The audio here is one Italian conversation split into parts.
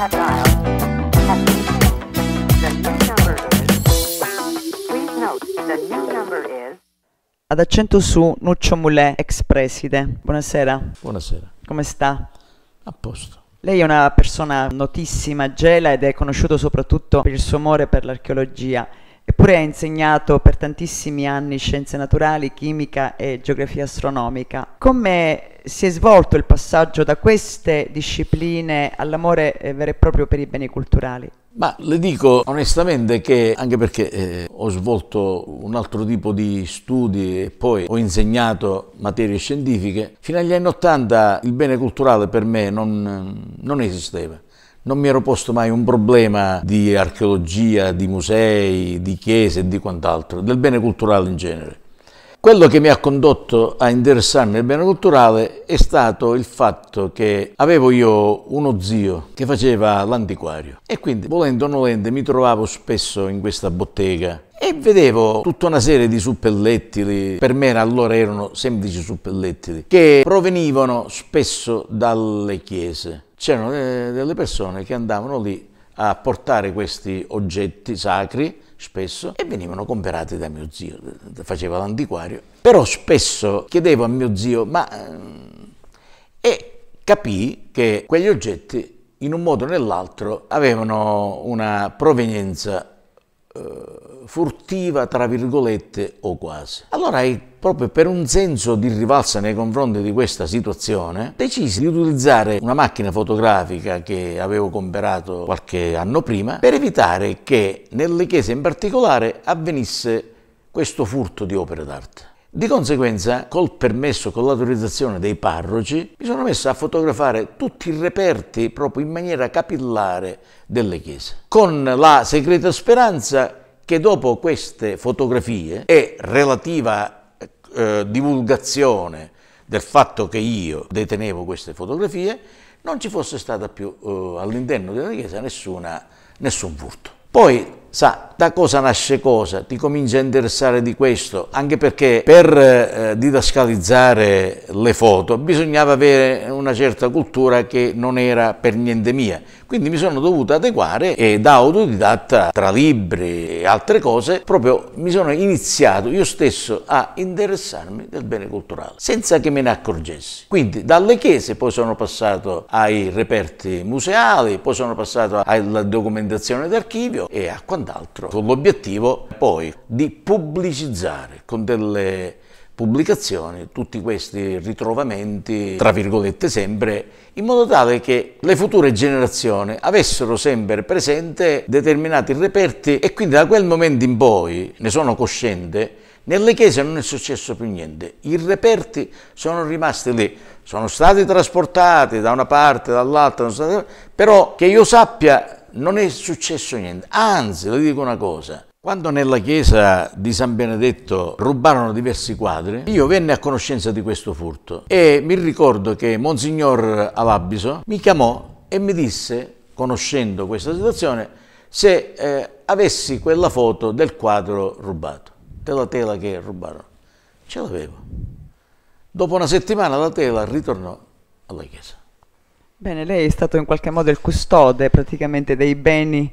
Ad accento su Nuccio Mulè, ex preside. Buonasera. Buonasera. Come sta? A posto. Lei è una persona notissima, gela ed è conosciuto soprattutto per il suo amore per l'archeologia. Eppure ha insegnato per tantissimi anni scienze naturali, chimica e geografia astronomica. Come si è svolto il passaggio da queste discipline all'amore eh, vero e proprio per i beni culturali? Ma le dico onestamente che, anche perché eh, ho svolto un altro tipo di studi e poi ho insegnato materie scientifiche, fino agli anni Ottanta il bene culturale per me non, non esisteva. Non mi ero posto mai un problema di archeologia, di musei, di chiese e di quant'altro, del bene culturale in genere. Quello che mi ha condotto a interessarmi al bene culturale è stato il fatto che avevo io uno zio che faceva l'antiquario e quindi volendo o nolente mi trovavo spesso in questa bottega e vedevo tutta una serie di suppellettili, per me allora erano semplici suppellettili, che provenivano spesso dalle chiese. C'erano eh, delle persone che andavano lì a portare questi oggetti sacri spesso e venivano comprati da mio zio, eh, faceva l'antiquario. Però spesso chiedevo a mio zio, ma... Ehm, e capì che quegli oggetti in un modo o nell'altro avevano una provenienza eh, furtiva, tra virgolette, o quasi. Allora proprio per un senso di rivalsa nei confronti di questa situazione, decisi di utilizzare una macchina fotografica che avevo comperato qualche anno prima per evitare che nelle chiese in particolare avvenisse questo furto di opere d'arte. Di conseguenza, col permesso, con l'autorizzazione dei parroci, mi sono messo a fotografare tutti i reperti proprio in maniera capillare delle chiese, con la segreta speranza che dopo queste fotografie e relativa eh, divulgazione del fatto che io detenevo queste fotografie, non ci fosse stata più eh, all'interno della Chiesa nessuna, nessun furto. Poi, sa, da cosa nasce cosa, ti comincia a interessare di questo, anche perché per eh, didascalizzare le foto bisognava avere una certa cultura che non era per niente mia, quindi mi sono dovuto adeguare e da autodidatta tra libri e altre cose proprio mi sono iniziato io stesso a interessarmi del bene culturale, senza che me ne accorgessi. Quindi dalle chiese poi sono passato ai reperti museali, poi sono passato alla documentazione d'archivio e a quant'altro con l'obiettivo poi di pubblicizzare con delle pubblicazioni tutti questi ritrovamenti, tra virgolette sempre, in modo tale che le future generazioni avessero sempre presente determinati reperti e quindi da quel momento in poi, ne sono cosciente, nelle chiese non è successo più niente, i reperti sono rimasti lì, sono stati trasportati da una parte, dall'altra, però che io sappia non è successo niente. Anzi, le dico una cosa. Quando nella chiesa di San Benedetto rubarono diversi quadri, io venne a conoscenza di questo furto e mi ricordo che Monsignor Alabiso mi chiamò e mi disse, conoscendo questa situazione, se eh, avessi quella foto del quadro rubato, della tela che rubarono. Ce l'avevo. Dopo una settimana la tela ritornò alla chiesa. Bene, lei è stato in qualche modo il custode praticamente dei beni.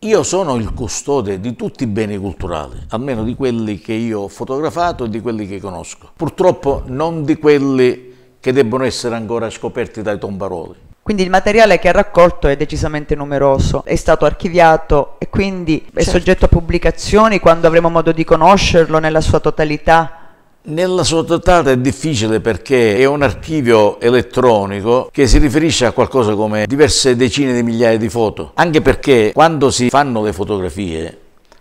Io sono il custode di tutti i beni culturali, almeno di quelli che io ho fotografato e di quelli che conosco. Purtroppo non di quelli che debbono essere ancora scoperti dai tombaroli. Quindi il materiale che ha raccolto è decisamente numeroso, è stato archiviato e quindi è certo. soggetto a pubblicazioni quando avremo modo di conoscerlo nella sua totalità. Nella sua totale è difficile perché è un archivio elettronico che si riferisce a qualcosa come diverse decine di migliaia di foto, anche perché quando si fanno le fotografie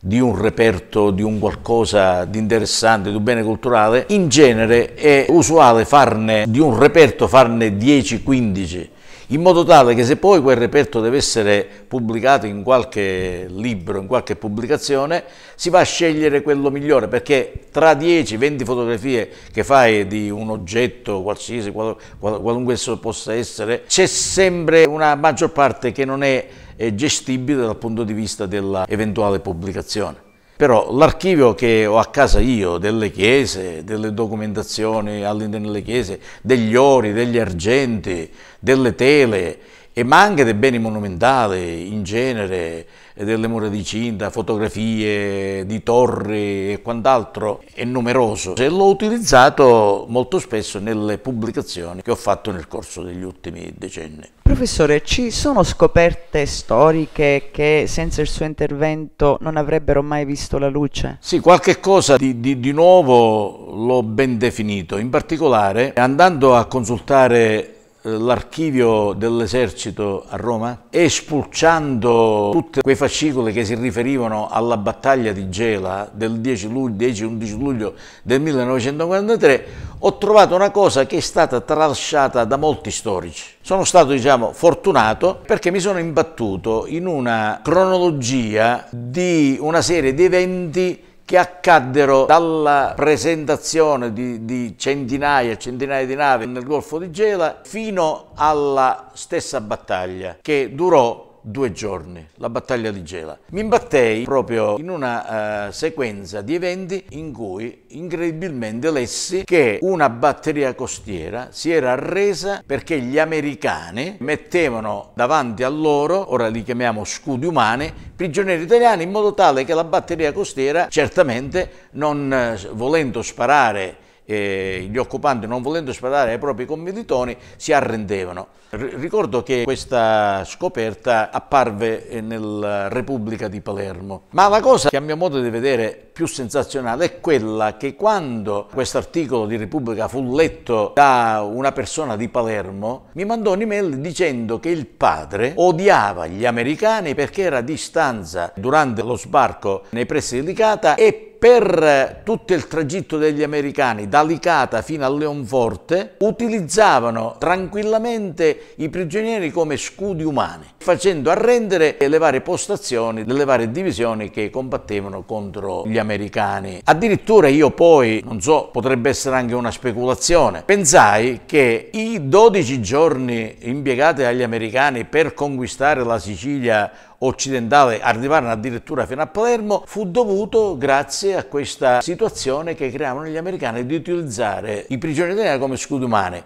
di un reperto, di un qualcosa di interessante, di un bene culturale, in genere è usuale farne di un reperto farne 10-15 in modo tale che se poi quel reperto deve essere pubblicato in qualche libro, in qualche pubblicazione, si va a scegliere quello migliore, perché tra 10-20 fotografie che fai di un oggetto qualsiasi, qual, qual, qualunque esso possa essere, c'è sempre una maggior parte che non è, è eh, gestibile dal punto di vista dell'eventuale pubblicazione però l'archivio che ho a casa io delle chiese, delle documentazioni all'interno delle chiese, degli ori, degli argenti, delle tele, ma anche dei beni monumentali in genere, delle mura di cinta, fotografie di torri e quant'altro, è numeroso e l'ho utilizzato molto spesso nelle pubblicazioni che ho fatto nel corso degli ultimi decenni. Professore, ci sono scoperte storiche che senza il suo intervento non avrebbero mai visto la luce? Sì, qualche cosa di, di, di nuovo l'ho ben definito, in particolare andando a consultare eh, l'archivio dell'esercito a Roma, espulciando tutti quei fascicoli che si riferivano alla battaglia di Gela del 10-11 luglio, luglio, del 1943, ho trovato una cosa che è stata tralasciata da molti storici. Sono stato, diciamo, fortunato perché mi sono imbattuto in una cronologia di una serie di eventi che accaddero dalla presentazione di, di centinaia e centinaia di navi nel Golfo di Gela fino alla stessa battaglia che durò due giorni, la battaglia di Gela. Mi imbattei proprio in una uh, sequenza di eventi in cui incredibilmente lessi che una batteria costiera si era arresa perché gli americani mettevano davanti a loro, ora li chiamiamo scudi umani, prigionieri italiani in modo tale che la batteria costiera certamente non uh, volendo sparare eh, gli occupanti non volendo sparare ai propri commilitoni si arrendevano. R ricordo che questa scoperta apparve eh, nella Repubblica di Palermo. Ma la cosa che a mio modo di vedere più sensazionale è quella che quando questo articolo di Repubblica fu letto da una persona di Palermo, mi mandò un'email dicendo che il padre odiava gli americani perché era a distanza durante lo sbarco nei pressi di Licata e per tutto il tragitto degli americani, da Licata fino a Leonforte, utilizzavano tranquillamente i prigionieri come scudi umani, facendo arrendere le varie postazioni delle varie divisioni che combattevano contro gli americani. Addirittura io poi, non so, potrebbe essere anche una speculazione, pensai che i 12 giorni impiegati dagli americani per conquistare la Sicilia occidentale arrivarono addirittura fino a Palermo, fu dovuto grazie a questa situazione che creavano gli americani di utilizzare i prigionieri italiani come scudi umani.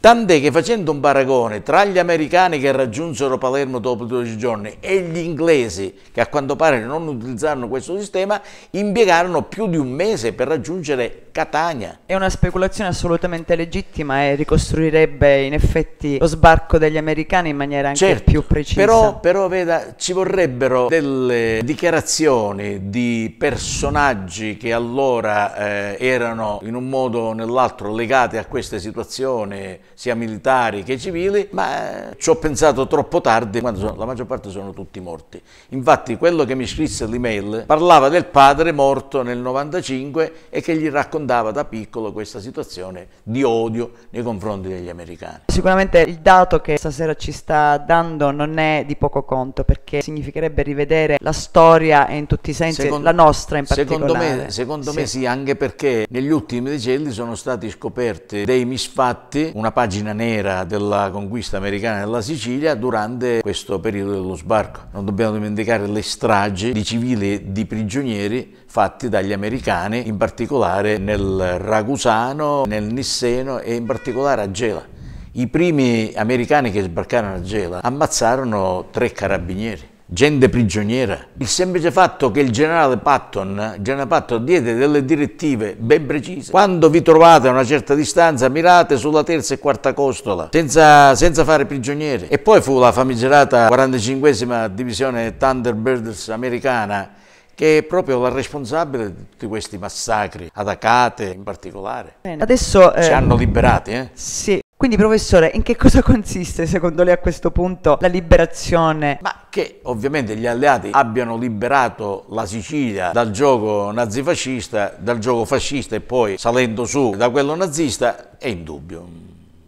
Tant'è che facendo un paragone tra gli americani che raggiunsero Palermo dopo 12 giorni e gli inglesi che a quanto pare non utilizzarono questo sistema, impiegarono più di un mese per raggiungere Catania. È una speculazione assolutamente legittima e ricostruirebbe in effetti lo sbarco degli americani in maniera anche certo, più precisa. Però, però veda, ci vorrebbero delle dichiarazioni di personaggi che allora eh, erano in un modo o nell'altro legati a queste situazioni sia militari che civili, ma eh, ci ho pensato troppo tardi, quando sono, la maggior parte sono tutti morti. Infatti quello che mi scrisse l'email parlava del padre morto nel 95 e che gli raccontava da piccolo questa situazione di odio nei confronti degli americani. Sicuramente il dato che stasera ci sta dando non è di poco conto perché significherebbe rivedere la storia e in tutti i sensi secondo, la nostra in particolare. Secondo me, secondo sì. me sì, anche perché negli ultimi decenni sono stati scoperti dei misfatti, una pagina pagina nera della conquista americana della Sicilia durante questo periodo dello sbarco. Non dobbiamo dimenticare le stragi di civili e di prigionieri fatti dagli americani, in particolare nel Ragusano, nel Nisseno e in particolare a Gela. I primi americani che sbarcarono a Gela ammazzarono tre carabinieri gente prigioniera. Il semplice fatto che il generale Patton, generale Patton diede delle direttive ben precise. Quando vi trovate a una certa distanza mirate sulla terza e quarta costola, senza, senza fare prigionieri. E poi fu la famigerata 45esima divisione Thunderbirds americana che è proprio la responsabile di tutti questi massacri, ad attaccate in particolare. Bene. Adesso... Eh, Ci hanno liberati, eh? Sì. Quindi professore, in che cosa consiste secondo lei a questo punto la liberazione? Ma che ovviamente gli alleati abbiano liberato la Sicilia dal gioco nazifascista, dal gioco fascista e poi salendo su da quello nazista è indubbio.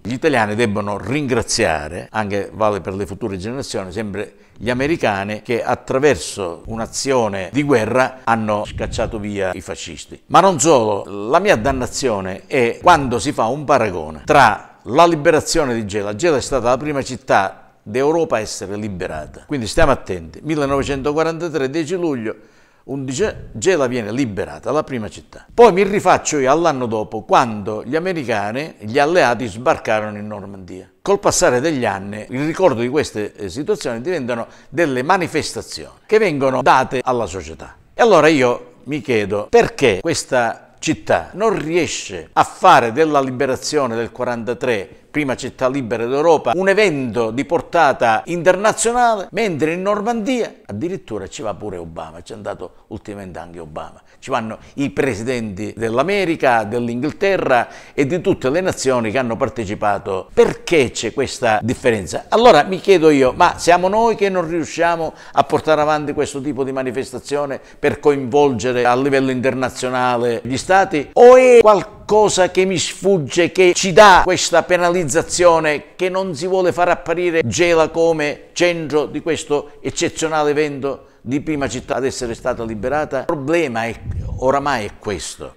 Gli italiani debbono ringraziare, anche vale per le future generazioni, sempre gli americani che attraverso un'azione di guerra hanno scacciato via i fascisti. Ma non solo, la mia dannazione è quando si fa un paragone tra la liberazione di Gela. Gela è stata la prima città d'Europa a essere liberata. Quindi stiamo attenti. 1943, 10 luglio, 11, Gela viene liberata, la prima città. Poi mi rifaccio io all'anno dopo, quando gli americani, gli alleati, sbarcarono in Normandia. Col passare degli anni, il ricordo di queste eh, situazioni diventano delle manifestazioni che vengono date alla società. E allora io mi chiedo perché questa città non riesce a fare della liberazione del 43 prima città libera d'Europa, un evento di portata internazionale, mentre in Normandia addirittura ci va pure Obama, ci è andato ultimamente anche Obama, ci vanno i presidenti dell'America, dell'Inghilterra e di tutte le nazioni che hanno partecipato. Perché c'è questa differenza? Allora mi chiedo io, ma siamo noi che non riusciamo a portare avanti questo tipo di manifestazione per coinvolgere a livello internazionale gli stati o è qualcosa qualcosa che mi sfugge, che ci dà questa penalizzazione, che non si vuole far apparire Gela come centro di questo eccezionale evento di prima città ad essere stata liberata? Il problema è, oramai è questo.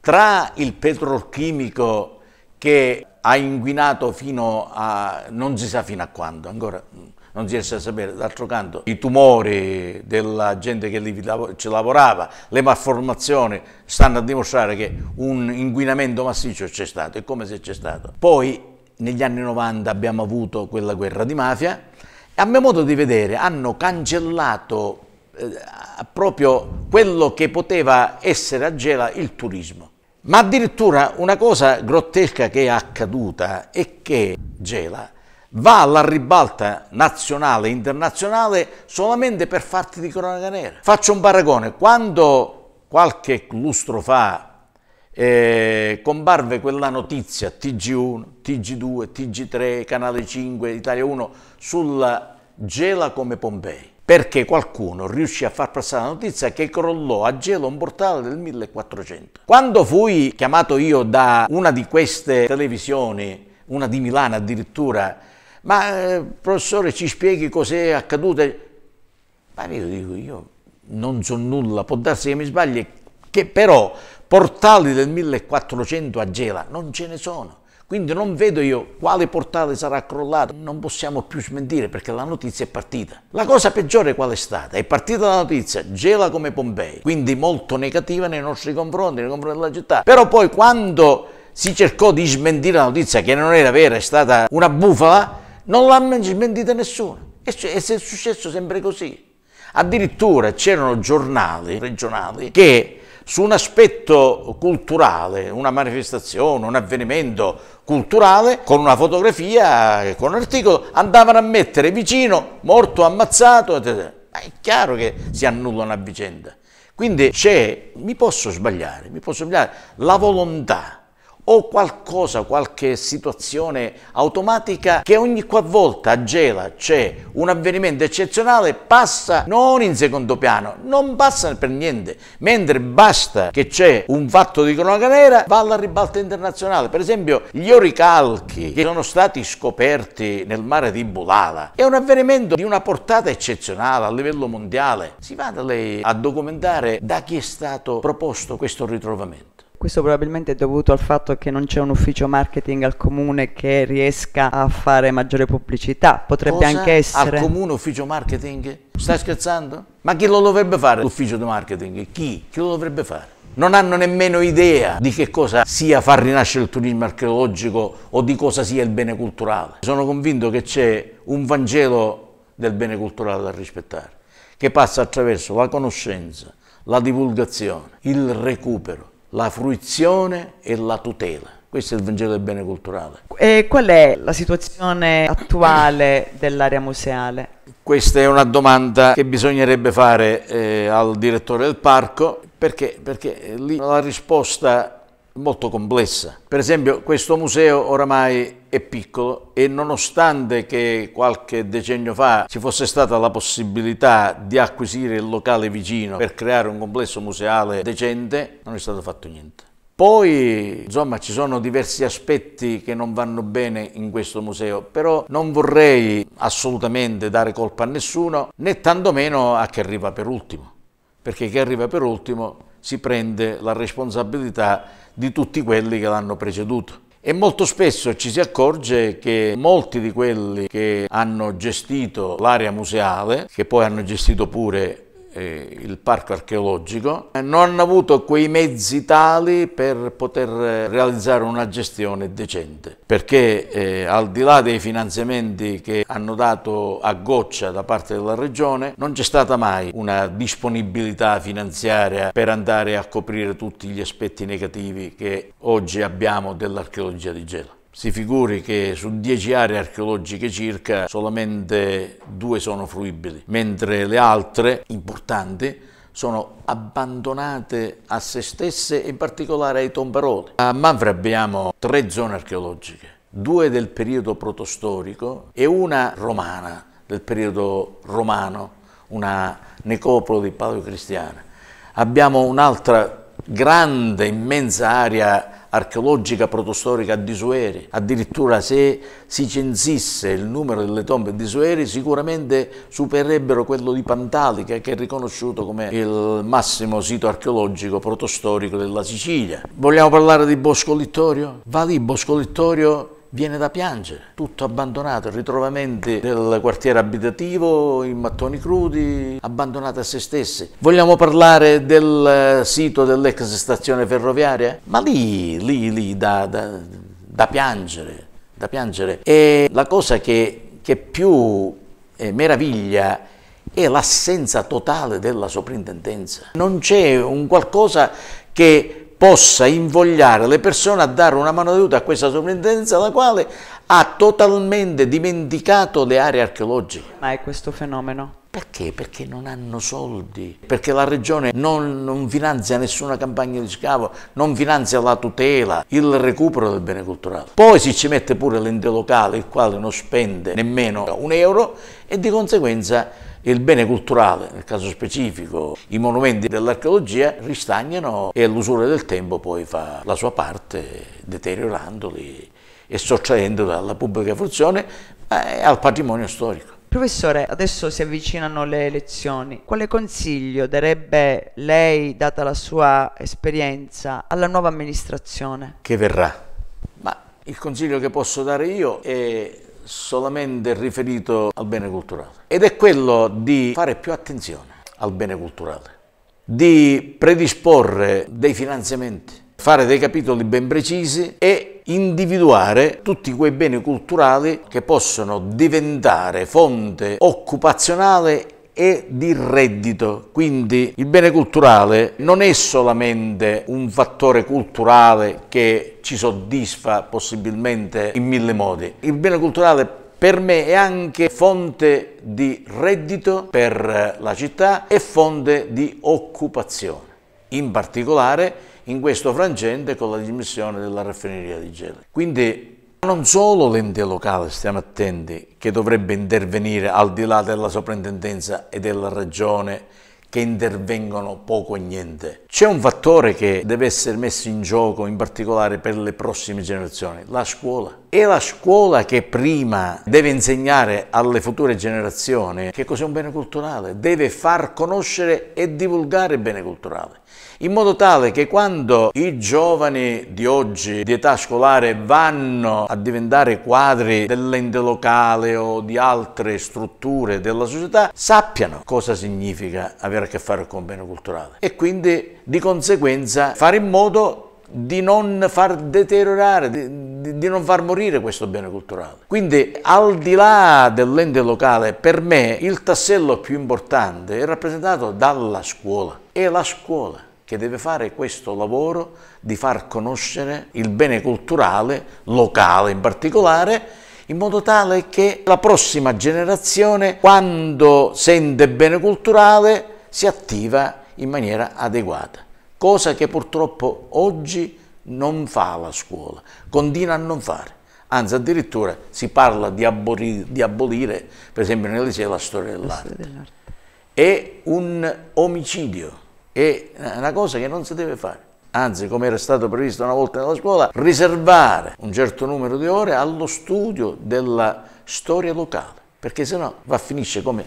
Tra il petrolchimico che ha inquinato fino a non si sa fino a quando, ancora non si riesce a sapere. D'altro canto i tumori della gente che lì ci lavorava, le malformazioni stanno a dimostrare che un inquinamento massiccio c'è stato, è come se c'è stato. Poi negli anni 90 abbiamo avuto quella guerra di mafia a mio modo di vedere hanno cancellato eh, proprio quello che poteva essere a Gela il turismo. Ma addirittura una cosa grottesca che è accaduta è che Gela va alla ribalta nazionale e internazionale solamente per farti di cronaca nera. Faccio un paragone, quando qualche lustro fa eh, comparve quella notizia TG1, TG2, TG3, Canale 5, Italia 1 sulla Gela come Pompei perché qualcuno riuscì a far passare la notizia che crollò a gelo un portale del 1400. Quando fui chiamato io da una di queste televisioni, una di Milano addirittura, ma eh, professore ci spieghi cos'è accaduto? Ma io dico, io non so nulla, può darsi che mi sbagli, che però portali del 1400 a Gela non ce ne sono. Quindi non vedo io quale portale sarà crollato, non possiamo più smentire perché la notizia è partita. La cosa peggiore qual è stata? È partita la notizia, gela come Pompei, quindi molto negativa nei nostri confronti, nei confronti della città. Però poi quando si cercò di smentire la notizia che non era vera, è stata una bufala, non l'hanno smentita nessuno. E, se è successo sempre così. Addirittura c'erano giornali regionali che su un aspetto culturale, una manifestazione, un avvenimento culturale, con una fotografia, con un articolo, andavano a mettere vicino morto, ammazzato, Ma è chiaro che si annullano a vicenda. Quindi c'è, mi posso sbagliare, mi posso sbagliare, la volontà o qualcosa, qualche situazione automatica che ogni qualvolta gela, c'è un avvenimento eccezionale, passa non in secondo piano, non passa per niente, mentre basta che c'è un fatto di cronaca nera, va alla ribalta internazionale. Per esempio gli oricalchi che sono stati scoperti nel mare di Bulala è un avvenimento di una portata eccezionale a livello mondiale. Si vada lei a documentare da chi è stato proposto questo ritrovamento. Questo probabilmente è dovuto al fatto che non c'è un ufficio marketing al comune che riesca a fare maggiore pubblicità. Potrebbe Cosa? anche essere. Al comune ufficio marketing? Stai scherzando? Ma chi lo dovrebbe fare l'ufficio di marketing? Chi? Chi lo dovrebbe fare? non hanno nemmeno idea di che cosa sia far rinascere il turismo archeologico o di cosa sia il bene culturale. Sono convinto che c'è un Vangelo del bene culturale da rispettare, che passa attraverso la conoscenza, la divulgazione, il recupero, la fruizione e la tutela. Questo è il Vangelo del bene culturale. E qual è la situazione attuale dell'area museale? Questa è una domanda che bisognerebbe fare eh, al direttore del parco perché, perché eh, lì la risposta molto complessa. Per esempio questo museo oramai è piccolo e nonostante che qualche decennio fa ci fosse stata la possibilità di acquisire il locale vicino per creare un complesso museale decente, non è stato fatto niente. Poi, insomma, ci sono diversi aspetti che non vanno bene in questo museo, però non vorrei assolutamente dare colpa a nessuno, né tantomeno a chi arriva per ultimo, perché chi arriva per ultimo si prende la responsabilità di tutti quelli che l'hanno preceduto. E molto spesso ci si accorge che molti di quelli che hanno gestito l'area museale, che poi hanno gestito pure eh, il parco archeologico, non hanno avuto quei mezzi tali per poter eh, realizzare una gestione decente, perché eh, al di là dei finanziamenti che hanno dato a goccia da parte della regione, non c'è stata mai una disponibilità finanziaria per andare a coprire tutti gli aspetti negativi che oggi abbiamo dell'archeologia di Gela. Si figuri che su dieci aree archeologiche circa solamente due sono fruibili, mentre le altre, importanti, sono abbandonate a se stesse, in particolare ai tombaroli. A Manfra abbiamo tre zone archeologiche, due del periodo protostorico e una romana, del periodo romano, una necropoli paleocristiana. Abbiamo un'altra grande, immensa area archeologica protostorica di Sueri, addirittura se si censisse il numero delle tombe di Sueri sicuramente supererebbero quello di Pantalica che è riconosciuto come il massimo sito archeologico protostorico della Sicilia. Vogliamo parlare di Bosco Littorio? Va lì Bosco Littorio viene da piangere, tutto abbandonato, ritrovamenti del quartiere abitativo in mattoni crudi, abbandonati a se stessi. Vogliamo parlare del eh, sito dell'ex stazione ferroviaria? Ma lì, lì, lì, da, da, da piangere, da piangere. E la cosa che, che più eh, meraviglia è l'assenza totale della soprintendenza. Non c'è un qualcosa che possa invogliare le persone a dare una mano d'aiuto a questa sovrintendenza, la quale ha totalmente dimenticato le aree archeologiche. Ma è questo fenomeno? Perché? Perché non hanno soldi, perché la regione non, non, finanzia nessuna campagna di scavo, non finanzia la tutela, il recupero del bene culturale. Poi si ci mette pure l'ente locale, il quale non spende nemmeno un euro e di conseguenza e il bene culturale, nel caso specifico i monumenti dell'archeologia, ristagnano e l'usura del tempo poi fa la sua parte deteriorandoli e sottraendoli alla pubblica funzione e al patrimonio storico. Professore, adesso si avvicinano le elezioni. Quale consiglio darebbe lei, data la sua esperienza, alla nuova amministrazione? Che verrà. Ma il consiglio che posso dare io è solamente riferito al bene culturale ed è quello di fare più attenzione al bene culturale, di predisporre dei finanziamenti, fare dei capitoli ben precisi e individuare tutti quei beni culturali che possono diventare fonte occupazionale e di reddito. Quindi il bene culturale non è solamente un fattore culturale che ci soddisfa possibilmente in mille modi. Il bene culturale per me è anche fonte di reddito per la città e fonte di occupazione, in particolare in questo frangente con la dismissione della raffineria di Gela. Quindi non solo l'ente locale, stiamo attenti, che dovrebbe intervenire al di là della soprintendenza e della regione che intervengono poco o niente. C'è un fattore che deve essere messo in gioco in particolare per le prossime generazioni, la scuola. È la scuola che prima deve insegnare alle future generazioni che cos'è un bene culturale, deve far conoscere e divulgare il bene culturale in modo tale che quando i giovani di oggi di età scolare vanno a diventare quadri dell'ente locale o di altre strutture della società, sappiano cosa significa avere a che fare con bene culturale e quindi di conseguenza fare in modo di non far deteriorare, di, di, non far morire questo bene culturale. Quindi al di là dell'ente locale, per me il tassello più importante è rappresentato dalla scuola. È la scuola che deve fare questo lavoro di far conoscere il bene culturale locale in particolare in modo tale che la prossima generazione quando sente bene culturale si attiva in maniera adeguata, cosa che purtroppo oggi non fa la scuola, continua a non fare. Anzi, addirittura si parla di, abolire, di abolire per esempio nel liceo, la storia dell'arte. È un omicidio è una cosa che non si deve fare. Anzi, come era stato previsto una volta nella scuola, riservare un certo numero di ore allo studio della storia locale, perché sennò va a finisce come,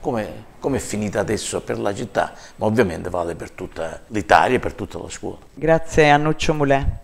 come, come è finita adesso per la città, ma ovviamente vale per tutta l'Italia e per tutta la scuola. Grazie a Nuccio Mulè.